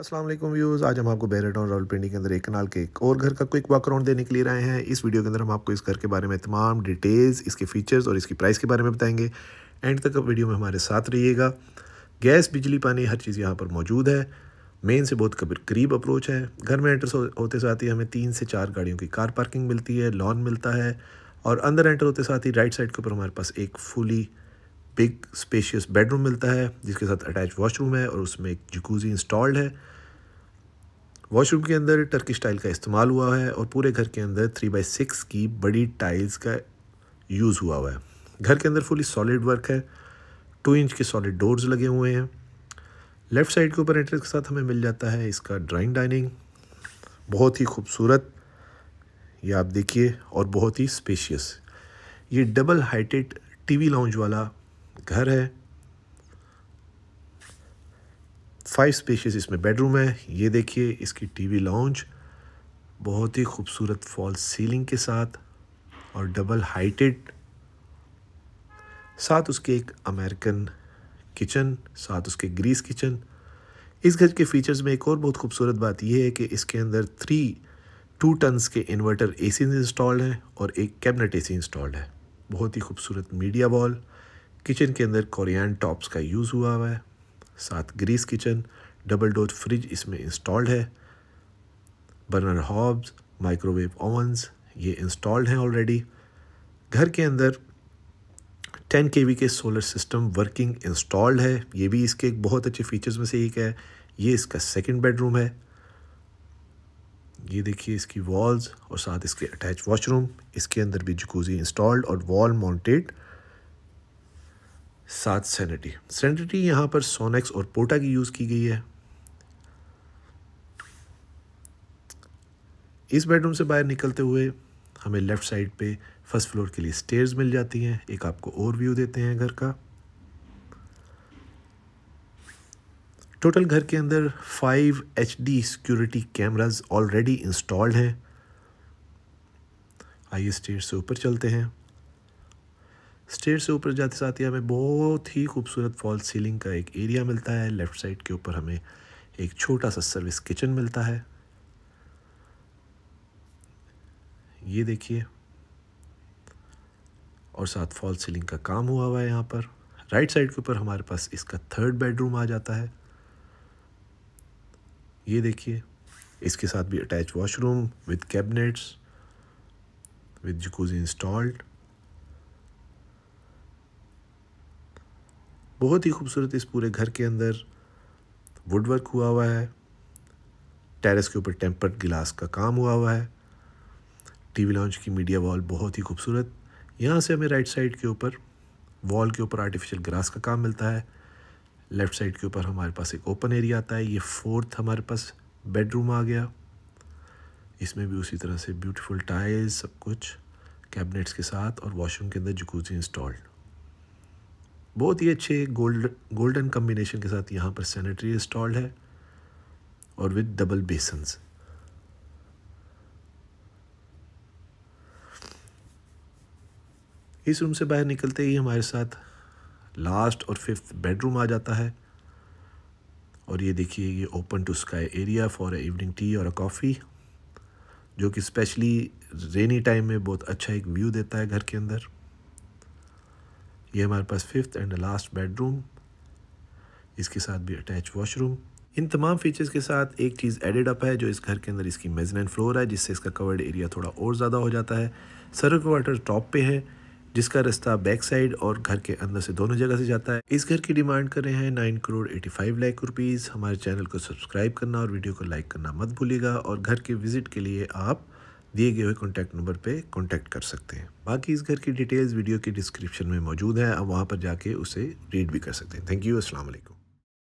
Aslam views आज हम आपको बैराडाउन रावलपिंडी के अंदर एक कनाल के एक और घर का क्विक वॉक अराउंड देने के लिए आए हैं इस वीडियो के अंदर हम आपको इस घर के बारे में तमाम डिटेल्स इसके फीचर्स और इसकी प्राइस के बारे में बताएंगे एंड तक आप वीडियो में हमारे साथ रहिएगा गैस बिजली पानी हर चीज़ यहाँ पर मौजूद है मेन से बहुत करीब अप्रोच है घर में एंटर होते साथ ही हमें तीन से चार गाड़ियों की कार पार्किंग मिलती है लॉन मिलता है और अंदर एंटर होते साथ ही राइट साइड के ऊपर हमारे पास एक फुली बिग स्पेशियस बेडरूम मिलता है जिसके साथ अटैच वॉशरूम है और उसमें एक जकूजी इंस्टॉल्ड है वॉशरूम के अंदर टर्किश टाइल का इस्तेमाल हुआ है और पूरे घर के अंदर थ्री बाई सिक्स की बड़ी टाइल्स का यूज़ हुआ हुआ है घर के अंदर फुली सॉलिड वर्क है टू इंच के सॉलिड डोर्स लगे हुए हैं लेफ़्ट साइड के ऊपर एंट्रेंस के साथ हमें मिल जाता है इसका ड्राइंग डाइनिंग बहुत ही खूबसूरत ये आप देखिए और बहुत ही स्पेशियस ये डबल हाइटेड टीवी लाउंज वाला घर है फाइव स्पेशियस इसमें बेडरूम है ये देखिए इसकी टीवी लाउंज बहुत ही खूबसूरत फॉल सीलिंग के साथ और डबल हाइटेड साथ उसके एक अमेरिकन किचन साथ उसके ग्रीस किचन इस घर के फीचर्स में एक और बहुत खूबसूरत बात यह है कि इसके अंदर थ्री टू टन्स के इन्वर्टर एसी इंस्टॉल्ड हैं और एक कैबिनेट एसी इंस्टॉल्ड है बहुत ही खूबसूरत मीडिया वॉल किचन के अंदर कोरियन टॉप्स का यूज़ हुआ हुआ है साथ ग्रीस किचन डबल डोर फ्रिज इसमें इंस्टॉल्ड है बर्नर हॉब्स माइक्रोवेव ओवंस ये इंस्टॉल्ड हैं ऑलरेडी घर के अंदर 10 के के सोलर सिस्टम वर्किंग इंस्टॉल्ड है ये भी इसके एक बहुत अच्छे फीचर्स में से एक है ये इसका सेकंड बेडरूम है ये देखिए इसकी वॉल्स और साथ इसके अटैच वॉशरूम इसके अंदर भी जकूजी इंस्टॉल्ड और वॉल माउंटेड साथ सेनेटी सैनिटी यहाँ पर सोनेक्स और पोटा की यूज़ की गई है इस बेडरूम से बाहर निकलते हुए हमें लेफ़्ट साइड पे फर्स्ट फ्लोर के लिए स्टेयर्स मिल जाती हैं एक आपको और व्यू देते हैं घर का टोटल घर के अंदर five H D security cameras already installed हैं आइए स्टेयर से ऊपर चलते हैं स्टेट से ऊपर जाते साथ ही हमें बहुत ही खूबसूरत फॉल सीलिंग का एक एरिया मिलता है लेफ़्ट साइड के ऊपर हमें एक छोटा सा सर्विस किचन मिलता है ये देखिए और साथ फॉल सीलिंग का काम हुआ हुआ है यहाँ पर राइट साइड के ऊपर हमारे पास इसका थर्ड बेडरूम आ जाता है ये देखिए इसके साथ भी attach washroom with cabinets with jacuzzi installed बहुत ही खूबसूरत इस पूरे घर के अंदर वुड वर्क हुआ हुआ है टेरेस के ऊपर टेम्पर्ड गिलास का काम हुआ हुआ है टीवी लॉन्च की मीडिया वॉल बहुत ही खूबसूरत यहाँ से हमें राइट साइड के ऊपर वॉल के ऊपर आर्टिफिशियल ग्रास का काम मिलता है लेफ़्ट साइड के ऊपर हमारे पास एक ओपन एरिया आता है ये फोर्थ हमारे पास बेडरूम आ गया इसमें भी उसी तरह से ब्यूटीफुल टाइल्स सब कुछ कैबिनेट्स के साथ और वॉशरूम के अंदर जकूजी इंस्टॉल्ड बहुत ही अच्छे गोल्ड गोल्डन कम्बिनेशन के साथ यहाँ पर सैनिटरी इंस्टॉल्ड है और विद डबल बेसन्स इस रूम से बाहर निकलते ही हमारे साथ लास्ट और फिफ्थ बेडरूम आ जाता है और ये देखिए ये open to sky area for evening tea और अ कॉफ़ी जो कि स्पेशली रेनी टाइम में बहुत अच्छा एक व्यू देता है घर के अंदर ये हमारे पास फिफ्थ एंड लास्ट बेडरूम इसके साथ भी अटैच वॉशरूम इन तमाम फीचर्स के साथ एक चीज़ एडेड अप है जो इस घर के अंदर इसकी मेजनैन फ्लोर है जिससे इसका कवर्ड एरिया थोड़ा और ज़्यादा हो जाता है सर्व वाटर टॉप पे है जिसका रास्ता बैक साइड और घर के अंदर से दोनों जगह से जाता है इस घर की डिमांड कर रहे हैं nine crore eighty five lakh rupees हमारे चैनल को सब्सक्राइब करना और वीडियो को लाइक करना मत भूलिएगा और घर के विजिट के लिए आप दिए गए हुए कॉन्टैक्ट नंबर पे कॉन्टैक्ट कर सकते हैं बाकी इस घर की डिटेल्स वीडियो के डिस्क्रिप्शन में मौजूद है आप वहाँ पर जाके उसे रीड भी कर सकते हैं थैंक यू असलम